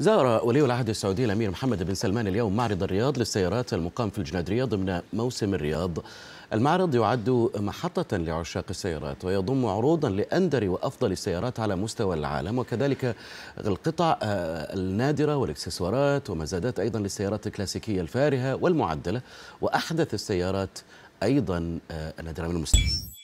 زار ولي العهد السعودي الامير محمد بن سلمان اليوم معرض الرياض للسيارات المقام في الجنادريه ضمن موسم الرياض. المعرض يعد محطة لعشاق السيارات ويضم عروضا لأندر وأفضل السيارات على مستوى العالم وكذلك القطع آه، النادرة والإكسسوارات ومزادات أيضا للسيارات الكلاسيكية الفارهة والمعدلة وأحدث السيارات أيضا آه، نادرة من المستوى